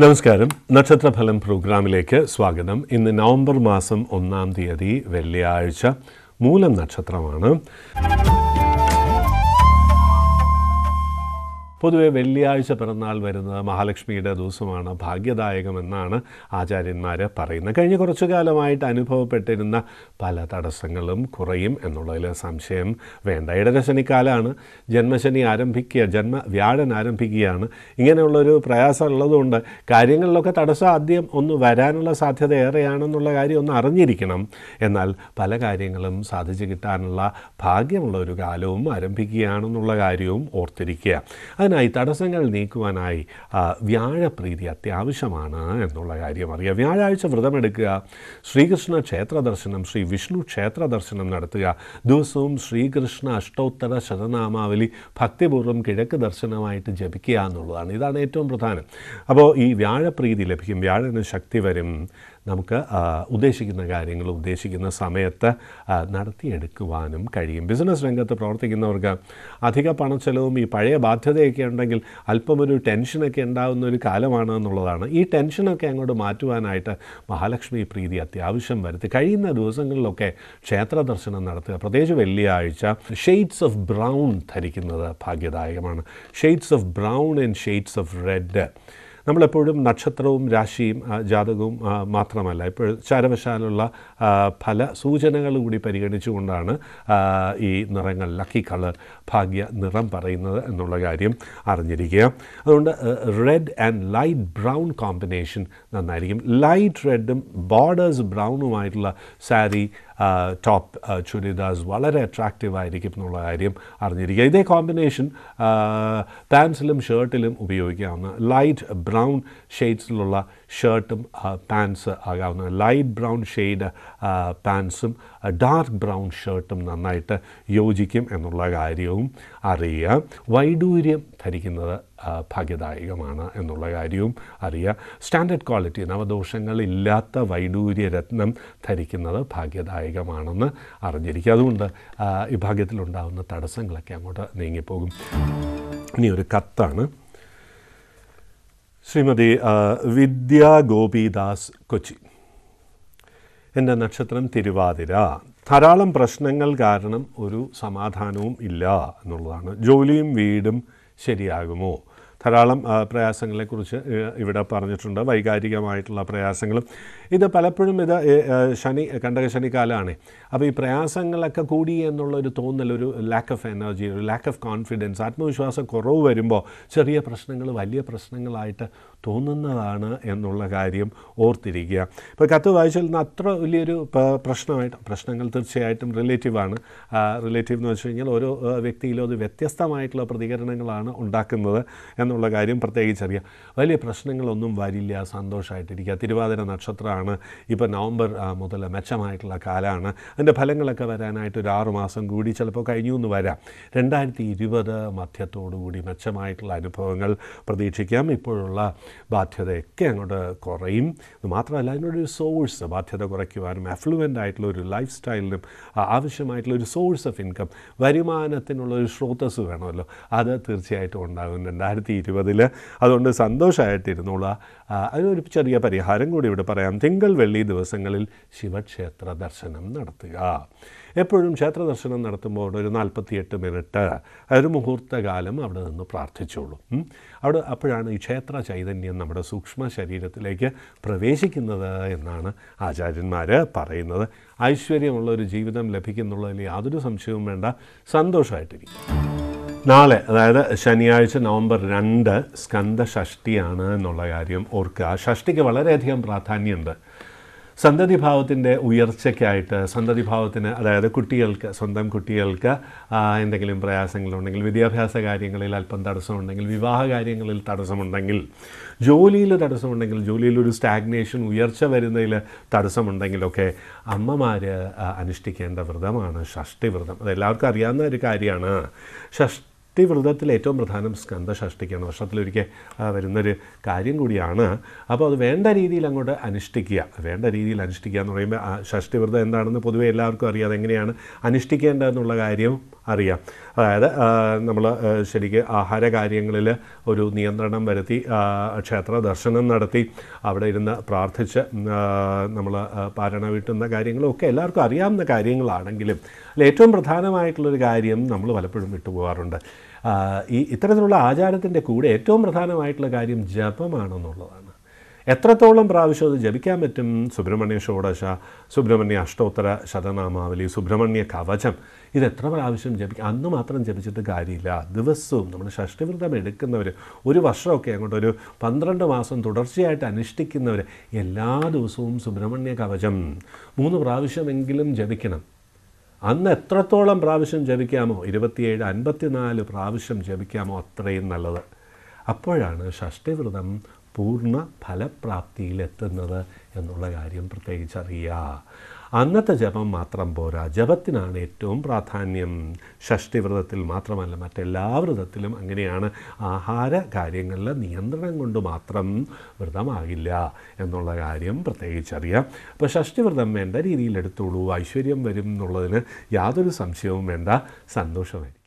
നമസ്കാരം നക്ഷത്രഫലം പ്രോഗ്രാമിലേക്ക് സ്വാഗതം ഇന്ന് നവംബർ മാസം ഒന്നാം തീയതി വെള്ളിയാഴ്ച മൂലം നക്ഷത്രമാണ് പൊതുവെ വെള്ളിയാഴ്ച പിറന്നാൾ വരുന്നത് മഹാലക്ഷ്മിയുടെ ദിവസമാണ് ഭാഗ്യദായകമെന്നാണ് ആചാര്യന്മാർ പറയുന്നത് കഴിഞ്ഞ കുറച്ചു കാലമായിട്ട് അനുഭവപ്പെട്ടിരുന്ന പല തടസ്സങ്ങളും കുറയും എന്നുള്ളതിൽ സംശയം വേണ്ട ഇടരശനിക്കാലാണ് ജന്മശനി ആരംഭിക്കുക ജന്മ വ്യാഴൻ ആരംഭിക്കുകയാണ് ഇങ്ങനെയുള്ളൊരു പ്രയാസം ഉള്ളതുകൊണ്ട് കാര്യങ്ങളിലൊക്കെ തടസ്സം ആദ്യം ഒന്ന് വരാനുള്ള സാധ്യത ഏറെയാണെന്നുള്ള കാര്യം ഒന്ന് അറിഞ്ഞിരിക്കണം എന്നാൽ പല കാര്യങ്ങളും സാധിച്ചു കിട്ടാനുള്ള ഭാഗ്യമുള്ള ഒരു കാലവും ആരംഭിക്കുകയാണെന്നുള്ള കാര്യവും ഓർത്തിരിക്കുക അതിന് അതിനായി തടസ്സങ്ങൾ നീക്കുവാനായി വ്യാഴപ്രീതി അത്യാവശ്യമാണ് എന്നുള്ള കാര്യം അറിയുക വ്യാഴാഴ്ച വ്രതമെടുക്കുക ശ്രീകൃഷ്ണ ക്ഷേത്ര ദർശനം ശ്രീ വിഷ്ണു ക്ഷേത്ര ദർശനം നടത്തുക ദിവസവും ശ്രീകൃഷ്ണ അഷ്ടോത്തര ശതനാമാവലി ഭക്തിപൂർവ്വം കിഴക്ക് ദർശനമായിട്ട് ജപിക്കുക എന്നുള്ളതാണ് ഇതാണ് ഏറ്റവും പ്രധാനം അപ്പോൾ ഈ വ്യാഴപ്രീതി ലഭിക്കും വ്യാഴന് ശക്തി വരും നമുക്ക് ഉദ്ദേശിക്കുന്ന കാര്യങ്ങൾ ഉദ്ദേശിക്കുന്ന സമയത്ത് നടത്തിയെടുക്കുവാനും കഴിയും ബിസിനസ് രംഗത്ത് പ്രവർത്തിക്കുന്നവർക്ക് അധിക ചെലവും ഈ പഴയ ബാധ്യതയൊക്കെ ഉണ്ടെങ്കിൽ അല്പം ഒരു ടെൻഷനൊക്കെ ഉണ്ടാകുന്ന ഒരു കാലമാണ് എന്നുള്ളതാണ് ഈ ടെൻഷനൊക്കെ അങ്ങോട്ട് മാറ്റുവാനായിട്ട് മഹാലക്ഷ്മി പ്രീതി അത്യാവശ്യം വരുത്തി കഴിയുന്ന ദിവസങ്ങളിലൊക്കെ ക്ഷേത്ര ദർശനം നടത്തുക പ്രത്യേകിച്ച് വെള്ളിയാഴ്ച ഷെയ്ഡ്സ് ഓഫ് ബ്രൗൺ ധരിക്കുന്നത് ഭാഗ്യദായകമാണ് shades of brown and shades of red നമ്മളെപ്പോഴും നക്ഷത്രവും രാശിയും ജാതകവും മാത്രമല്ല ഇപ്പോൾ ചാരവശാലുള്ള പല സൂചനകളും കൂടി പരിഗണിച്ചുകൊണ്ടാണ് ഈ നിറങ്ങൾ ലക്കി കളർ ഭാഗ്യ നിറം പറയുന്നത് എന്നുള്ള കാര്യം അറിഞ്ഞിരിക്കുക അതുകൊണ്ട് red and light brown combination നന്നായിരിക്കും ലൈറ്റ് റെഡും ബോർഡേഴ്സ് ബ്രൗണുമായിട്ടുള്ള സാരി ടോപ്പ് ചുരിദാസ് വളരെ അട്രാക്റ്റീവ് ആയിരിക്കും കാര്യം അറിഞ്ഞിരിക്കുക ഇതേ കോമ്പിനേഷൻ പാൻസിലും ഷർട്ടിലും ഉപയോഗിക്കാവുന്ന ലൈറ്റ് ബ്രൗൺ ഷെയ്ഡ്സിലുള്ള ഷർട്ടും പാൻസ് uh, ആകാവുന്ന ലൈറ്റ് ബ്രൗൺ ഷെയ്ഡ് പാൻസും ഡാർക്ക് ബ്രൗൺ ഷർട്ടും നന്നായിട്ട് യോജിക്കും എന്നുള്ള കാര്യവും അറിയുക വൈഡൂര്യം ധരിക്കുന്നത് uh, ഭാഗ്യദായകമാണ് എന്നുള്ള കാര്യവും അറിയുക സ്റ്റാൻഡേർഡ് ക്വാളിറ്റി നവദോഷങ്ങളില്ലാത്ത വൈഡൂര്യ രത്നം ധരിക്കുന്നത് ഭാഗ്യദായകമാണെന്ന് അറിഞ്ഞിരിക്കുക അതുകൊണ്ട് uh, ഈ ഭാഗ്യത്തിലുണ്ടാകുന്ന തടസ്സങ്ങളൊക്കെ അങ്ങോട്ട് നീങ്ങിപ്പോകും ഇനി ഒരു കത്താണ് ശ്രീമതി വിദ്യാ ഗോപിദാസ് കൊച്ചി എൻ്റെ നക്ഷത്രം തിരുവാതിര ധാരാളം പ്രശ്നങ്ങൾ കാരണം ഒരു സമാധാനവും ഇല്ല എന്നുള്ളതാണ് ജോലിയും വീടും ശരിയാകുമോ ധാരാളം പ്രയാസങ്ങളെക്കുറിച്ച് ഇവിടെ പറഞ്ഞിട്ടുണ്ട് വൈകാരികമായിട്ടുള്ള പ്രയാസങ്ങളും ഇത് പലപ്പോഴും ഇത് ശനി കണ്ടകശനി കാലമാണ് അപ്പോൾ ഈ പ്രയാസങ്ങളൊക്കെ കൂടി എന്നുള്ളൊരു തോന്നൽ ഒരു ലാക്ക് ഓഫ് എനർജി ഒരു ലാക്ക് ഓഫ് കോൺഫിഡൻസ് ആത്മവിശ്വാസം കുറവ് വരുമ്പോൾ ചെറിയ പ്രശ്നങ്ങൾ വലിയ പ്രശ്നങ്ങളായിട്ട് തോന്നുന്നതാണ് എന്നുള്ള കാര്യം ഓർത്തിരിക്കുക ഇപ്പോൾ കത്ത് വായിച്ചാൽ അത്ര വലിയൊരു പ്രശ്നമായിട്ട് പ്രശ്നങ്ങൾ തീർച്ചയായിട്ടും റിലേറ്റീവാണ് റിലേറ്റീവ് എന്ന് വെച്ച് കഴിഞ്ഞാൽ ഓരോ വ്യക്തിയിലും അത് വ്യത്യസ്തമായിട്ടുള്ള പ്രതികരണങ്ങളാണ് ഉണ്ടാക്കുന്നത് എന്നുള്ള കാര്യം പ്രത്യേകിച്ചറിയാം വലിയ പ്രശ്നങ്ങളൊന്നും വരില്ല സന്തോഷമായിട്ടിരിക്കുക തിരുവാതിര നക്ഷത്രമാണ് ഇപ്പോൾ നവംബർ മുതൽ മെച്ചമായിട്ടുള്ള കാലമാണ് അതിൻ്റെ ഫലങ്ങളൊക്കെ വരാനായിട്ട് ഒരു ആറുമാസം കൂടി ചിലപ്പോൾ കഴിഞ്ഞു എന്ന് വരാം രണ്ടായിരത്തി ഇരുപത് മധ്യത്തോടുകൂടി മെച്ചമായിട്ടുള്ള അനുഭവങ്ങൾ പ്രതീക്ഷിക്കാം ഇപ്പോഴുള്ള ഒക്കെ അങ്ങോട്ട് കുറയും അത് മാത്രമല്ല അതിനൊരു സോഴ്സ് ബാധ്യത കുറയ്ക്കുവാനും അഫ്ലുവൻ്റ് ആയിട്ടുള്ള ഒരു ലൈഫ് സ്റ്റൈലിനും ആവശ്യമായിട്ടുള്ള ഒരു സോഴ്സ് ഓഫ് ഇൻകം വരുമാനത്തിനുള്ള ഒരു സ്രോതസ് വേണമല്ലോ അത് തീർച്ചയായിട്ടും ഉണ്ടാകും രണ്ടായിരത്തി ഇരുപതിൽ അതുകൊണ്ട് സന്തോഷമായിട്ടിരുന്നുള്ള അതിനൊരു ചെറിയ പരിഹാരം കൂടി ഇവിടെ പറയാം തിങ്കൾ വെള്ളി ദിവസങ്ങളിൽ ശിവക്ഷേത്ര ദർശനം നടത്തുക എപ്പോഴും ക്ഷേത്ര ദർശനം നടത്തുമ്പോൾ ഒരു നാൽപ്പത്തിയെട്ട് മിനിറ്റ് ഒരു മുഹൂർത്തകാലം അവിടെ നിന്ന് പ്രാർത്ഥിച്ചോളൂ അവിടെ അപ്പോഴാണ് ഈ ക്ഷേത്ര ചൈതന്യം നമ്മുടെ സൂക്ഷ്മ ശരീരത്തിലേക്ക് പ്രവേശിക്കുന്നത് എന്നാണ് ആചാര്യന്മാർ പറയുന്നത് ഐശ്വര്യമുള്ള ഒരു ജീവിതം ലഭിക്കുന്നുള്ളതിൽ യാതൊരു സംശയവും വേണ്ട സന്തോഷമായിട്ടിരിക്കും നാളെ അതായത് ശനിയാഴ്ച നവംബർ രണ്ട് സ്കന്ധ എന്നുള്ള കാര്യം ഓർക്കുക ഷഷ്ടിക്ക് വളരെയധികം പ്രാധാന്യമുണ്ട് ഭാവത്തിൻ്റെ ഉയർച്ചയ്ക്കായിട്ട് ഭാവത്തിന് അതായത് കുട്ടികൾക്ക് സ്വന്തം കുട്ടികൾക്ക് എന്തെങ്കിലും പ്രയാസങ്ങളുണ്ടെങ്കിൽ വിദ്യാഭ്യാസ കാര്യങ്ങളിൽ അല്പം തടസ്സമുണ്ടെങ്കിൽ വിവാഹ കാര്യങ്ങളിൽ തടസ്സമുണ്ടെങ്കിൽ ജോലിയിൽ തടസ്സമുണ്ടെങ്കിൽ ജോലിയിൽ ഒരു സ്റ്റാഗ്നേഷൻ ഉയർച്ച വരുന്നതിൽ തടസ്സമുണ്ടെങ്കിലൊക്കെ അമ്മമാർ അനുഷ്ഠിക്കേണ്ട വ്രതമാണ് ഷഷ്ടി വ്രതം അതെല്ലാവർക്കും അറിയാവുന്ന ഒരു കാര്യമാണ് ഷഷ്ടി ഈ വ്രതത്തിൽ ഏറ്റവും പ്രധാനം സ്കന്ധഷഷ്ടിക്കാണ് വർഷത്തിലൊരിക്കൽ വരുന്നൊരു കാര്യം കൂടിയാണ് അപ്പോൾ അത് വേണ്ട രീതിയിൽ അങ്ങോട്ട് അനുഷ്ഠിക്കുക വേണ്ട രീതിയിൽ അനുഷ്ഠിക്കുക എന്ന് പറയുമ്പോൾ ഷഷ്ടി വ്രതം എന്താണെന്ന് പൊതുവേ എല്ലാവർക്കും അറിയാം അതെങ്ങനെയാണ് അനുഷ്ഠിക്കേണ്ടതെന്നുള്ള കാര്യം അറിയാം അതായത് നമ്മൾ ശരിക്ക് കാര്യങ്ങളിൽ ഒരു നിയന്ത്രണം വരുത്തി ക്ഷേത്ര ദർശനം നടത്തി അവിടെ ഇരുന്ന് പ്രാർത്ഥിച്ച് നമ്മൾ പാരണ വീട്ടുന്ന കാര്യങ്ങളൊക്കെ എല്ലാവർക്കും അറിയാവുന്ന കാര്യങ്ങളാണെങ്കിലും അല്ല ഏറ്റവും പ്രധാനമായിട്ടുള്ളൊരു കാര്യം നമ്മൾ പലപ്പോഴും വിട്ടുപോകാറുണ്ട് ഈ ഇത്തരത്തിലുള്ള ആചാരത്തിൻ്റെ കൂടെ ഏറ്റവും പ്രധാനമായിട്ടുള്ള കാര്യം ജപമാണെന്നുള്ളതാണ് എത്രത്തോളം പ്രാവശ്യം അത് ജപിക്കാൻ പറ്റും സുബ്രഹ്മണ്യ ഷോഡശ സുബ്രഹ്മണ്യ അഷ്ടോത്തര ശതനാമാവലി സുബ്രഹ്മണ്യ കവചം ഇത് എത്ര പ്രാവശ്യം ജപിക്കും അന്ന് മാത്രം ജപിച്ചിട്ട് കാര്യമില്ല ദിവസവും നമ്മൾ ഷഷ്ടിവ്രതം എടുക്കുന്നവർ ഒരു വർഷമൊക്കെ അങ്ങോട്ട് ഒരു പന്ത്രണ്ട് മാസം തുടർച്ചയായിട്ട് അനുഷ്ഠിക്കുന്നവർ എല്ലാ ദിവസവും സുബ്രഹ്മണ്യ കവചം മൂന്ന് പ്രാവശ്യമെങ്കിലും ജപിക്കണം അന്ന് എത്രത്തോളം പ്രാവശ്യം ജപിക്കാമോ ഇരുപത്തിയേഴ് അൻപത്തിനാല് പ്രാവശ്യം ജപിക്കാമോ അത്രയും നല്ലത് അപ്പോഴാണ് ഷഷ്ടിവ്രതം പൂർണ്ണ ഫലപ്രാപ്തിയിലെത്തുന്നത് എന്നുള്ള കാര്യം പ്രത്യേകിച്ച് അറിയുക അന്നത്തെ ജപം മാത്രം പോരാ ജപത്തിനാണ് ഏറ്റവും പ്രാധാന്യം ഷഷ്ടിവ്രതത്തിൽ മാത്രമല്ല മറ്റെല്ലാ വ്രതത്തിലും അങ്ങനെയാണ് ആഹാര കാര്യങ്ങളിൽ നിയന്ത്രണം കൊണ്ട് മാത്രം വ്രതമാകില്ല എന്നുള്ള കാര്യം പ്രത്യേകിച്ചറിയാം അപ്പോൾ ഷഷ്ടിവ്രതം വേണ്ട രീതിയിൽ എടുത്തോളൂ ഐശ്വര്യം വരും എന്നുള്ളതിന് യാതൊരു സംശയവും വേണ്ട സന്തോഷം